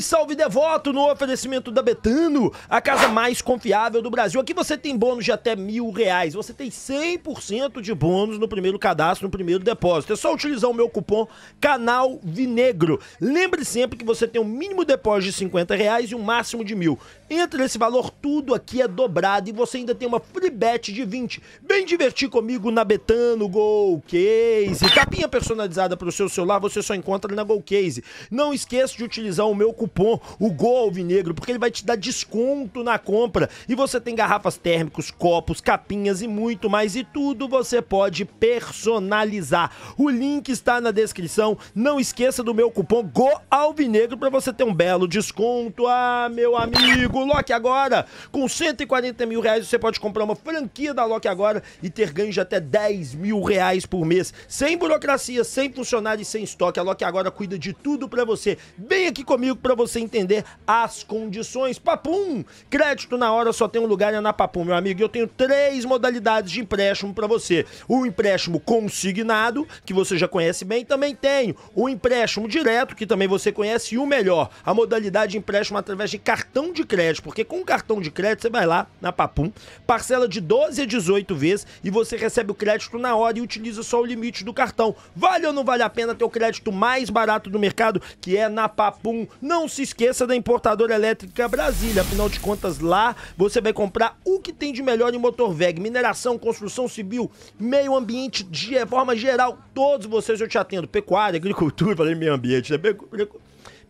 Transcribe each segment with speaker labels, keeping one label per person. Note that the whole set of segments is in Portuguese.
Speaker 1: Salve, salve devoto no oferecimento da Betano, a casa mais confiável do Brasil. Aqui você tem bônus de até mil reais. Você tem 100% de bônus no primeiro cadastro, no primeiro depósito. É só utilizar o meu cupom Canal Vinegro. Lembre sempre que você tem um mínimo depósito de 50 reais e um máximo de mil. Entre esse valor, tudo aqui é dobrado e você ainda tem uma free bet de 20. Vem divertir comigo na Betano Golcase, Capinha personalizada para o seu celular você só encontra na Golcase. Não esqueça de utilizar o meu cupom, o Gol porque ele vai te dar desconto na compra. E você tem garrafas térmicos, copos, capinhas e muito mais. E tudo você pode personalizar. O link está na descrição. Não esqueça do meu cupom GOALVINEGRO para você ter um belo desconto. Ah, meu amigo! Turbo Lock agora. Com 140 mil reais você pode comprar uma franquia da Lock agora e ter ganho de até 10 mil reais por mês. Sem burocracia, sem funcionários, sem estoque. A Lock agora cuida de tudo para você. Vem aqui comigo para você entender as condições. Papum! Crédito na hora só tem um lugar é na Papum, meu amigo. Eu tenho três modalidades de empréstimo para você. O empréstimo consignado, que você já conhece bem, também tenho. O empréstimo direto, que também você conhece, e o melhor, a modalidade de empréstimo através de cartão de crédito crédito, porque com o cartão de crédito você vai lá na Papum, parcela de 12 a 18 vezes e você recebe o crédito na hora e utiliza só o limite do cartão. Vale ou não vale a pena ter o crédito mais barato do mercado, que é na Papum? Não se esqueça da importadora elétrica Brasília, afinal de contas lá você vai comprar o que tem de melhor em motor VEG, mineração, construção civil, meio ambiente de forma geral. Todos vocês eu te atendo, pecuária, agricultura, falei meio ambiente, né?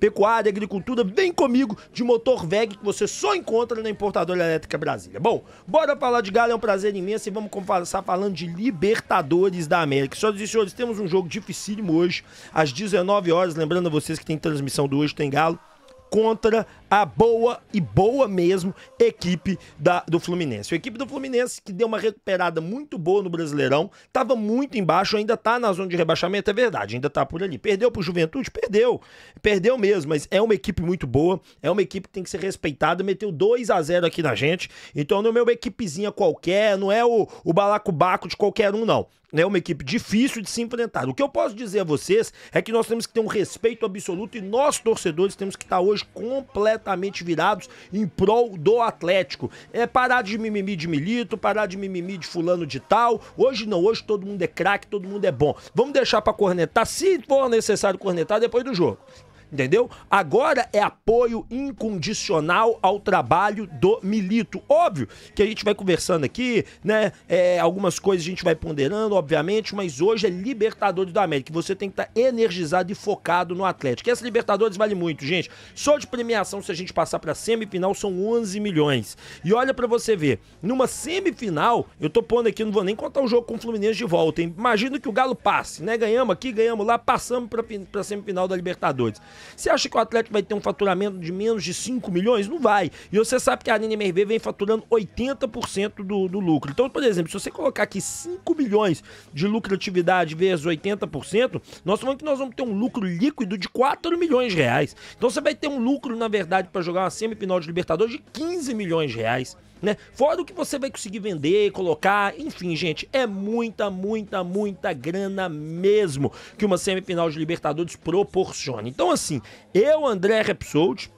Speaker 1: pecuária, agricultura, vem comigo de motor VEG que você só encontra na Importadora Elétrica Brasília. Bom, bora falar de Galo, é um prazer imenso e vamos começar falando de Libertadores da América. Senhoras e senhores, temos um jogo dificílimo hoje, às 19 horas, lembrando a vocês que tem transmissão do Hoje Tem Galo, contra a boa e boa mesmo equipe da, do Fluminense. A equipe do Fluminense que deu uma recuperada muito boa no Brasileirão, estava muito embaixo, ainda está na zona de rebaixamento, é verdade, ainda está por ali. Perdeu para o Juventude? Perdeu. Perdeu mesmo, mas é uma equipe muito boa, é uma equipe que tem que ser respeitada, meteu 2 a 0 aqui na gente, então não é uma equipezinha qualquer, não é o, o balacobaco de qualquer um, não. É uma equipe difícil de se enfrentar. O que eu posso dizer a vocês é que nós temos que ter um respeito absoluto e nós, torcedores, temos que estar tá hoje completamente completamente virados em prol do Atlético. É parar de mimimi de Milito, parar de mimimi de fulano de tal. Hoje não, hoje todo mundo é craque, todo mundo é bom. Vamos deixar para cornetar, se for necessário cornetar, depois do jogo entendeu? Agora é apoio incondicional ao trabalho do Milito. Óbvio que a gente vai conversando aqui, né? É, algumas coisas a gente vai ponderando, obviamente, mas hoje é Libertadores da América. Você tem que estar tá energizado e focado no Atlético. E essa Libertadores vale muito, gente. Só de premiação, se a gente passar pra semifinal, são 11 milhões. E olha para você ver, numa semifinal, eu tô pondo aqui, não vou nem contar o jogo com o Fluminense de volta, hein? Imagino que o Galo passe, né? Ganhamos aqui, ganhamos lá, passamos pra, pra semifinal da Libertadores. Você acha que o Atlético vai ter um faturamento de menos de 5 milhões? Não vai. E você sabe que a Arena MRV vem faturando 80% do, do lucro. Então, por exemplo, se você colocar aqui 5 milhões de lucratividade vezes 80%, nós falamos que nós vamos ter um lucro líquido de 4 milhões de reais. Então você vai ter um lucro, na verdade, para jogar uma semifinal de Libertadores de 15 milhões de reais né? Fora o que você vai conseguir vender, colocar, enfim, gente, é muita, muita, muita grana mesmo que uma semifinal de Libertadores proporciona. Então, assim, eu, André Repsold,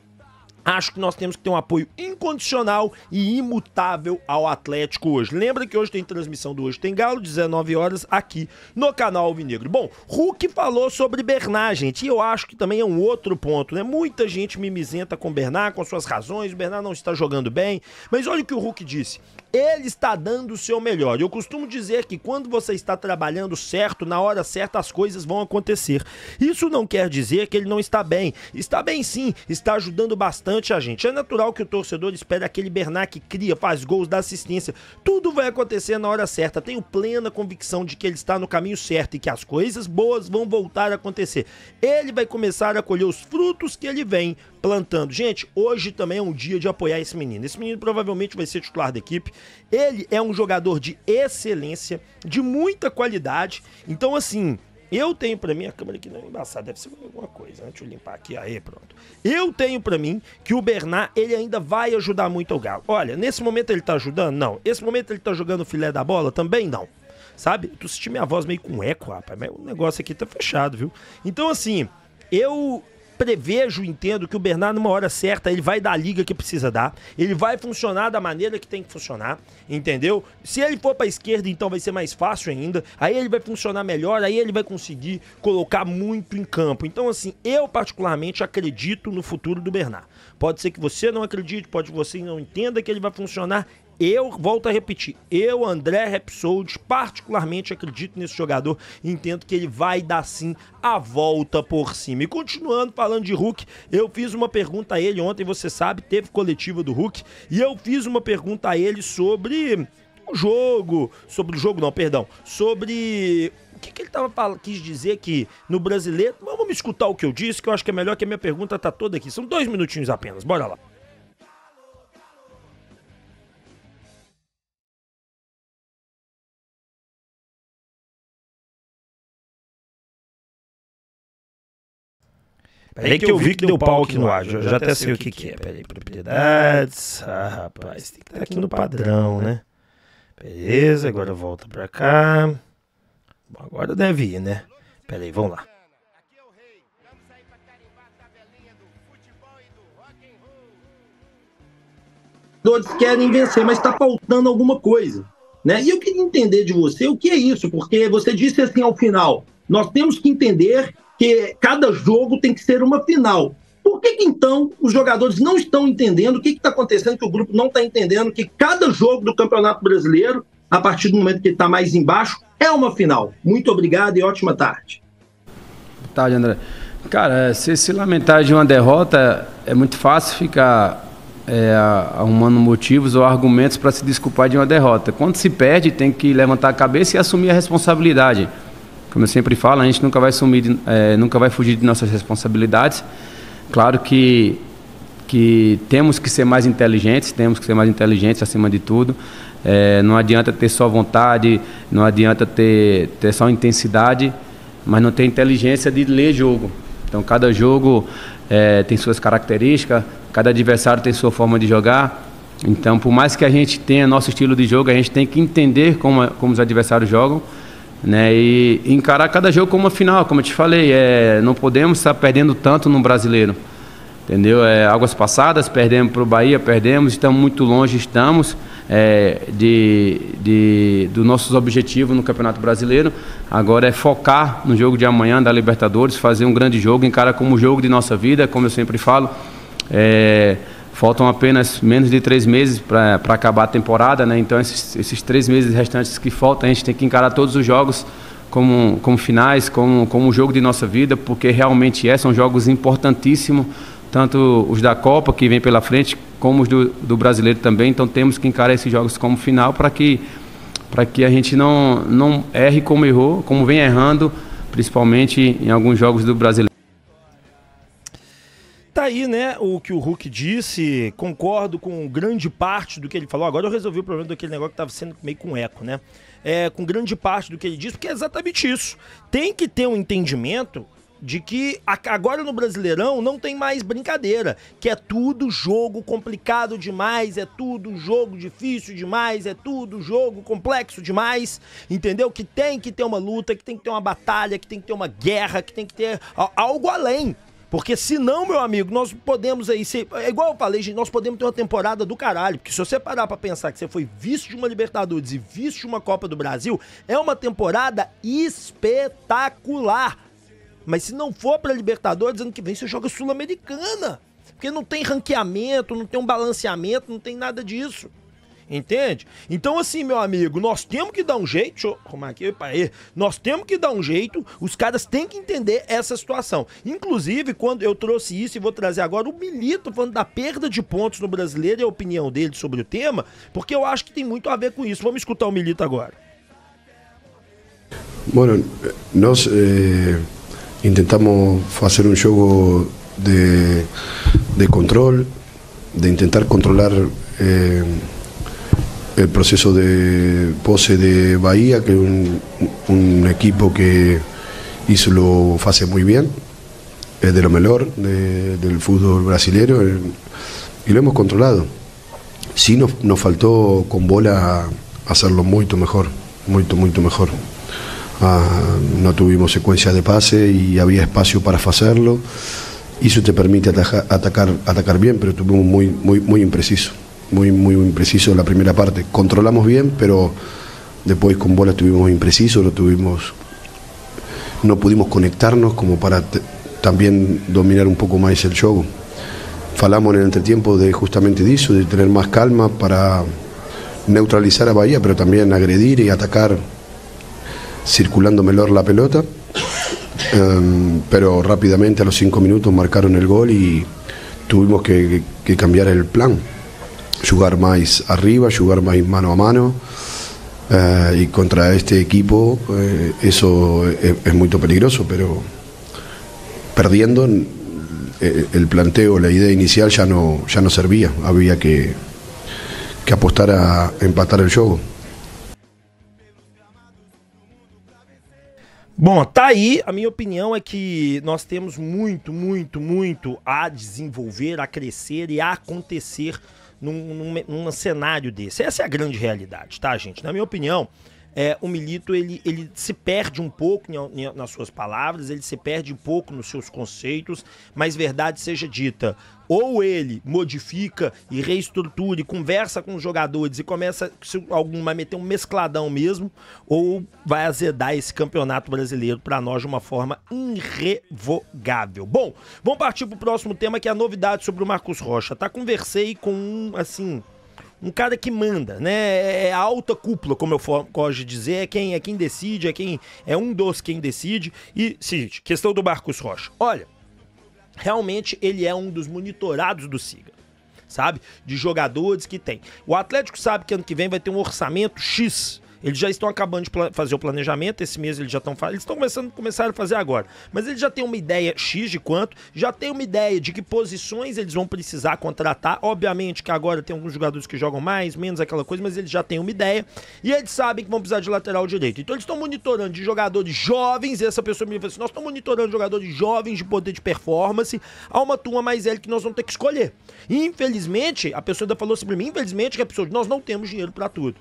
Speaker 1: Acho que nós temos que ter um apoio incondicional e imutável ao Atlético hoje. Lembra que hoje tem transmissão do Hoje Tem Galo, 19 horas, aqui no canal Alvinegro. Bom, Hulk falou sobre Bernard, gente, e eu acho que também é um outro ponto, né? Muita gente mimizenta com Bernard, com suas razões, o Bernard não está jogando bem, mas olha o que o Hulk disse. Ele está dando o seu melhor. Eu costumo dizer que quando você está trabalhando certo, na hora certa as coisas vão acontecer. Isso não quer dizer que ele não está bem. Está bem sim, está ajudando bastante importante a gente. É natural que o torcedor espere aquele Bernat que cria, faz gols, dá assistência. Tudo vai acontecer na hora certa. Tenho plena convicção de que ele está no caminho certo e que as coisas boas vão voltar a acontecer. Ele vai começar a colher os frutos que ele vem plantando. Gente, hoje também é um dia de apoiar esse menino. Esse menino provavelmente vai ser titular da equipe. Ele é um jogador de excelência, de muita qualidade. Então, assim, eu tenho para mim, a câmera aqui não é embaçada, deve ser alguma coisa. Antes né? Deixa eu limpar aqui, aí pronto. Eu tenho para mim que o Bernard, ele ainda vai ajudar muito o Galo. Olha, nesse momento ele tá ajudando? Não. Esse momento ele tá jogando filé da bola? Também não. Sabe? Eu tô sentindo minha voz meio com eco, rapaz, mas o negócio aqui tá fechado, viu? Então, assim, eu prevejo, entendo que o Bernardo, numa hora certa, ele vai dar a liga que precisa dar. Ele vai funcionar da maneira que tem que funcionar, entendeu? Se ele for para esquerda, então vai ser mais fácil ainda. Aí ele vai funcionar melhor, aí ele vai conseguir colocar muito em campo. Então, assim, eu particularmente acredito no futuro do Bernardo. Pode ser que você não acredite, pode que você não entenda que ele vai funcionar. Eu volto a repetir, eu, André Repsold, particularmente acredito nesse jogador e entendo que ele vai dar sim a volta por cima. E continuando falando de Hulk, eu fiz uma pergunta a ele ontem, você sabe, teve coletiva do Hulk, e eu fiz uma pergunta a ele sobre o jogo, sobre o jogo não, perdão, sobre o que, que ele tava falando, quis dizer que no brasileiro, vamos escutar o que eu disse, que eu acho que é melhor que a minha pergunta tá toda aqui, são dois minutinhos apenas, bora lá.
Speaker 2: Peraí que, eu vi que deu pau aqui no ar. Já, já até sei o que, que é. é. Peraí,
Speaker 1: propriedades. Ah, rapaz, tem que estar aqui no padrão, né? Beleza, agora volta pra cá. Bom, agora deve ir, né? Peraí, vamos lá. Todos querem vencer, mas está faltando alguma coisa. Né? E eu queria entender de você o que é isso, porque você disse assim ao final: nós temos que entender que cada jogo tem que ser uma final. Por que, que então os jogadores não estão entendendo o que está acontecendo, que o grupo não está entendendo que cada jogo do Campeonato Brasileiro, a partir do momento que está mais embaixo, é uma final? Muito obrigado e ótima tarde.
Speaker 2: Boa tarde, André. Cara, é, se se lamentar de uma derrota, é muito fácil ficar é, arrumando motivos ou argumentos para se desculpar de uma derrota. Quando se perde, tem que levantar a cabeça e assumir a responsabilidade. Como eu sempre falo, a gente nunca vai sumir, é, nunca vai fugir de nossas responsabilidades. Claro que que temos que ser mais inteligentes, temos que ser mais inteligentes acima de tudo. É, não adianta ter só vontade, não adianta ter, ter só intensidade, mas não ter inteligência de ler jogo. Então, cada jogo é, tem suas características, cada adversário tem sua forma de jogar. Então, por mais que a gente tenha nosso estilo de jogo, a gente tem que entender como, como os adversários jogam né? E encarar cada jogo como uma final, como eu te falei, é, não podemos estar perdendo tanto no brasileiro. Entendeu? É, águas passadas, perdemos para o Bahia, perdemos, estamos muito longe, estamos é, de, de, dos nossos objetivos no Campeonato Brasileiro. Agora é focar no jogo de amanhã da Libertadores, fazer um grande jogo, encara como jogo de nossa vida, como eu sempre falo. É, Faltam apenas menos de três meses para acabar a temporada, né? Então esses, esses, três meses restantes que faltam, a gente tem que encarar todos os jogos como, como finais, como, como um jogo de nossa vida, porque realmente é, são jogos importantíssimos, tanto os da Copa que vem pela frente, como os do, do brasileiro também. Então temos que encarar esses jogos como final para que, que a gente não, não erre como errou, como vem errando, principalmente em alguns jogos do brasileiro
Speaker 1: tá aí, né, o que o Hulk disse. Concordo com grande parte do que ele falou. Agora eu resolvi o problema daquele negócio que tava sendo meio com eco, né? É, com grande parte do que ele disse, porque é exatamente isso. Tem que ter um entendimento de que agora no Brasileirão não tem mais brincadeira, que é tudo jogo complicado demais, é tudo jogo difícil demais, é tudo jogo complexo demais, entendeu? Que tem que ter uma luta, que tem que ter uma batalha, que tem que ter uma guerra, que tem que ter algo além porque senão, meu amigo, nós podemos aí ser. É igual eu falei, gente, nós podemos ter uma temporada do caralho. Porque se você parar pra pensar que você foi vice de uma Libertadores e vice de uma Copa do Brasil, é uma temporada espetacular. Mas se não for pra Libertadores, ano que vem você joga Sul-Americana. Porque não tem ranqueamento, não tem um balanceamento, não tem nada disso. Entende? Então, assim, meu amigo, nós temos que dar um jeito. Deixa eu arrumar aqui, aí. Nós temos que dar um jeito. Os caras têm que entender essa situação. Inclusive, quando eu trouxe isso e vou trazer agora o Milito falando da perda de pontos no brasileiro e a opinião dele sobre o tema, porque eu acho que tem muito a ver com isso. Vamos escutar o Milito agora.
Speaker 3: bom nós eh, fazer um jogo de, de controle, de tentar controlar. Eh, el proceso de pose de Bahía, que es un, equipo que hizo lo fase muy bien, es de lo mejor del fútbol brasileño, eh, y lo hemos controlado. Sí nos, nos faltó con bola hacerlo mucho mejor, mucho, mucho mejor. Ah, no tuvimos secuencia de pase y había espacio para hacerlo. Y eso te permite atacar, atacar bien, pero estuvimos muy, muy, muy impreciso muy, muy impreciso la primera parte. Controlamos bien, pero después con bola estuvimos imprecisos, no tuvimos, no pudimos conectarnos como para también dominar un poco más el juego. Falamos en el entretiempo de justamente eso, de tener más calma para neutralizar a Bahía, pero también agredir y atacar circulando mejor la pelota. Em, pero rápidamente a los cinco minutos marcaron el gol y tuvimos que cambiar el plan jugar más arriba, jugar más mano a mano. Eh, y contra este equipo eh, eso es, muy peligroso, pero perdiendo eh, el, planteo, la idea inicial ya no, ya no servía, había que, que apostar a empatar el juego.
Speaker 1: Bom, tá aí. A minha opinión é que nós temos muito, muito, muito a desenvolver, a crecer e a acontecer num, num, num cenário desse. Essa é a grande realidade, tá, gente? Na minha opinião, é, o Milito ele, ele se perde um pouco em, em, nas suas palavras, ele se perde um pouco nos seus conceitos, mas verdade seja dita, ou ele modifica e reestrutura e conversa com os jogadores e começa, se algum meter um mescladão mesmo, ou vai azedar esse campeonato brasileiro para nós de uma forma irrevogável. Bom, vamos partir para o próximo tema que é a novidade sobre o Marcos Rocha. Tá conversei com um, assim, um cara que manda, né? É, é a alta cúpula, como eu gosto de dizer, é quem, é quem decide, é quem é um dos quem decide. E, seguinte, questão do Marcos Rocha. Olha, realmente ele é um dos monitorados do SIGA, sabe? De jogadores que tem. O Atlético sabe que ano que vem vai ter um orçamento X eles já estão acabando de fazer o planejamento, esse mês eles já estão eles estão começando começaram a fazer agora. Mas eles já têm uma ideia X de quanto, já tem uma ideia de que posições eles vão precisar contratar. Obviamente que agora tem alguns jogadores que jogam mais, menos aquela coisa, mas eles já têm uma ideia e eles sabem que vão precisar de lateral direito. Então eles estão monitorando de jogadores jovens, E essa pessoa me falou assim: "Nós estamos monitorando jogadores jovens de poder de performance a uma turma mais velha que nós vamos ter que escolher". infelizmente, a pessoa ainda falou assim para mim, infelizmente, que é a pessoa, nós não temos dinheiro para tudo.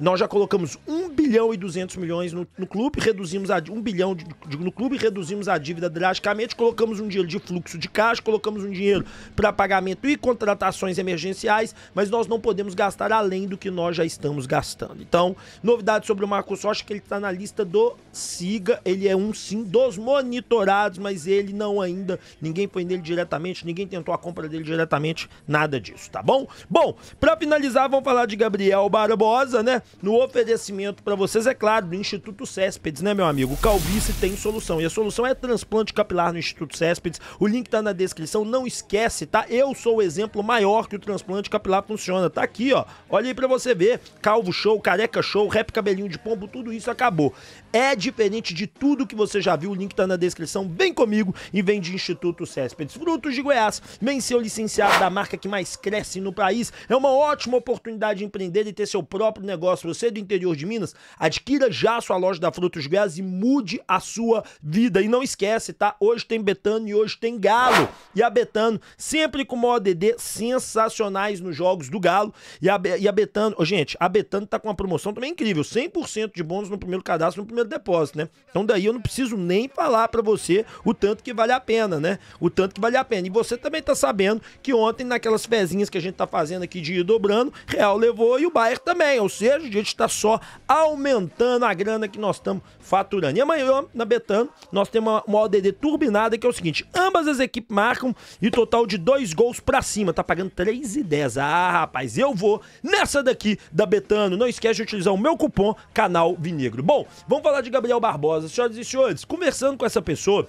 Speaker 1: Nós já colocamos 1 bilhão e 200 milhões no, no clube, reduzimos a 1 bilhão de, de, no clube, reduzimos a dívida drasticamente, colocamos um dinheiro de fluxo de caixa, colocamos um dinheiro para pagamento e contratações emergenciais, mas nós não podemos gastar além do que nós já estamos gastando. Então, novidade sobre o Marcos Rocha que ele está na lista do SIGA, ele é um sim dos monitorados, mas ele não ainda, ninguém foi nele diretamente, ninguém tentou a compra dele diretamente, nada disso, tá bom? Bom, para finalizar, vamos falar de Gabriel Barbosa, né? no oferecimento para vocês, é claro, do Instituto Céspedes, né, meu amigo? Calvície tem solução. E a solução é transplante capilar no Instituto Céspedes. O link tá na descrição. Não esquece, tá? Eu sou o exemplo maior que o transplante capilar funciona. Tá aqui, ó. Olha aí pra você ver. Calvo show, careca show, rap cabelinho de pombo, tudo isso acabou. É diferente de tudo que você já viu. O link tá na descrição. Vem comigo e vem de Instituto Céspedes. Frutos de Goiás. Vem ser o licenciado da marca que mais cresce no país. É uma ótima oportunidade de empreender e ter seu próprio negócio se você é do interior de Minas, adquira já a sua loja da Frutos Gás e mude a sua vida. E não esquece, tá? Hoje tem Betano e hoje tem Galo. E a Betano, sempre com uma ODD sensacionais nos jogos do Galo. E a, e a Betano, oh, gente, a Betano tá com uma promoção também incrível: 100% de bônus no primeiro cadastro, no primeiro depósito, né? Então daí eu não preciso nem falar para você o tanto que vale a pena, né? O tanto que vale a pena. E você também tá sabendo que ontem, naquelas fezinhas que a gente tá fazendo aqui de ir dobrando, Real levou e o Bayern também. Ou seja, cerveja, a gente está só aumentando a grana que nós estamos faturando. E amanhã, na Betano, nós temos uma, uma ODD turbinada que é o seguinte: ambas as equipes marcam e total de dois gols para cima. Tá pagando 3,10. Ah, rapaz, eu vou nessa daqui da Betano. Não esquece de utilizar o meu cupom Canal Vinegro. Bom, vamos falar de Gabriel Barbosa. Senhoras e senhores, conversando com essa pessoa.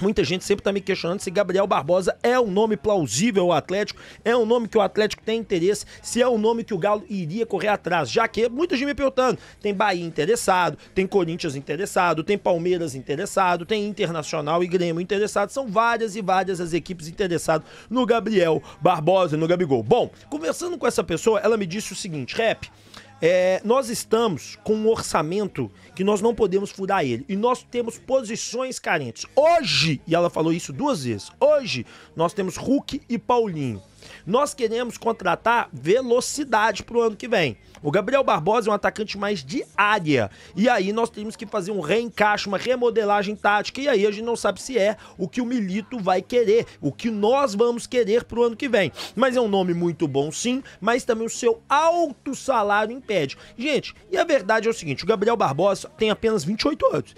Speaker 1: Muita gente sempre está me questionando se Gabriel Barbosa é um nome plausível ao Atlético, é um nome que o Atlético tem interesse, se é um nome que o Galo iria correr atrás, já que muita gente me perguntando, tem Bahia interessado, tem Corinthians interessado, tem Palmeiras interessado, tem Internacional e Grêmio interessado, são várias e várias as equipes interessadas no Gabriel Barbosa e no Gabigol. Bom, conversando com essa pessoa, ela me disse o seguinte, Rap, é, nós estamos com um orçamento que nós não podemos furar ele. E nós temos posições carentes. Hoje, e ela falou isso duas vezes, hoje nós temos Hulk e Paulinho. Nós queremos contratar velocidade para o ano que vem. O Gabriel Barbosa é um atacante mais de área. E aí nós temos que fazer um reencaixe, uma remodelagem tática. E aí a gente não sabe se é o que o Milito vai querer, o que nós vamos querer pro ano que vem. Mas é um nome muito bom, sim, mas também o seu alto salário impede. Gente, e a verdade é o seguinte: o Gabriel Barbosa tem apenas 28 anos.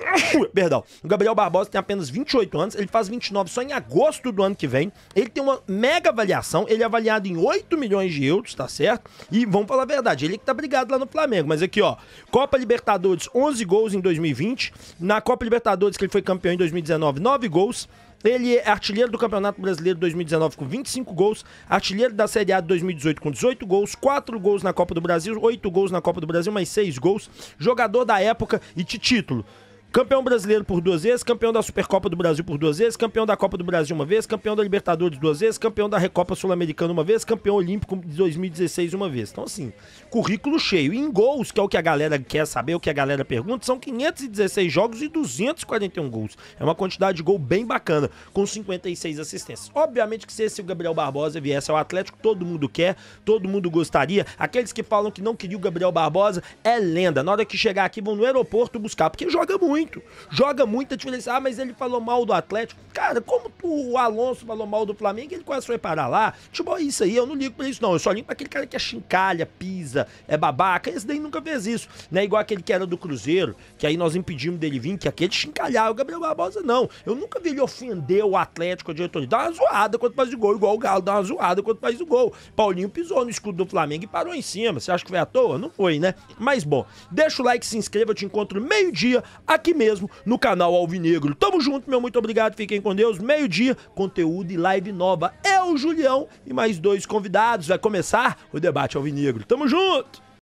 Speaker 1: Perdão. O Gabriel Barbosa tem apenas 28 anos, ele faz 29 só em agosto do ano que vem. Ele tem uma mega avaliação, ele é avaliado em 8 milhões de euros, tá certo? E vamos falar a verdade, ele é que tá brigado lá no Flamengo. Mas aqui, ó, Copa Libertadores, 11 gols em 2020. Na Copa Libertadores, que ele foi campeão em 2019, 9 gols. Ele é artilheiro do Campeonato Brasileiro 2019 com 25 gols, artilheiro da Série A de 2018 com 18 gols, 4 gols na Copa do Brasil, 8 gols na Copa do Brasil, mais 6 gols, jogador da época e de título. Campeão brasileiro por duas vezes, campeão da Supercopa do Brasil por duas vezes, campeão da Copa do Brasil uma vez, campeão da Libertadores duas vezes, campeão da Recopa Sul-Americana uma vez, campeão olímpico de 2016 uma vez. Então, assim, currículo cheio. E em gols, que é o que a galera quer saber, o que a galera pergunta, são 516 jogos e 241 gols. É uma quantidade de gol bem bacana, com 56 assistências. Obviamente que se esse Gabriel Barbosa viesse ao é Atlético, todo mundo quer, todo mundo gostaria. Aqueles que falam que não queria o Gabriel Barbosa é lenda. Na hora que chegar aqui, vão no aeroporto buscar, porque joga muito muito. Joga muita diferença. Ah, mas ele falou mal do Atlético. Cara, como tu, o Alonso falou mal do Flamengo, ele quase foi parar lá. Tipo, isso aí, eu não ligo pra isso, não. Eu só ligo pra aquele cara que é chincalha, pisa, é babaca. Esse daí nunca fez isso. Né? Igual aquele que era do Cruzeiro, que aí nós impedimos dele vir, que aquele chincalhar. O Gabriel Barbosa, não. Eu nunca vi ele ofender o Atlético, a diretoria. Dá uma zoada quando faz o gol, igual o Galo dá uma zoada quando faz o gol. Paulinho pisou no escudo do Flamengo e parou em cima. Você acha que foi à toa? Não foi, né? Mas bom, deixa o like, se inscreva, eu te encontro meio-dia aqui aqui mesmo no canal Alvinegro. Tamo junto, meu muito obrigado, fiquem com Deus. Meio-dia, conteúdo e live nova. É o Julião, e mais dois convidados. Vai começar o debate Alvinegro. Tamo junto!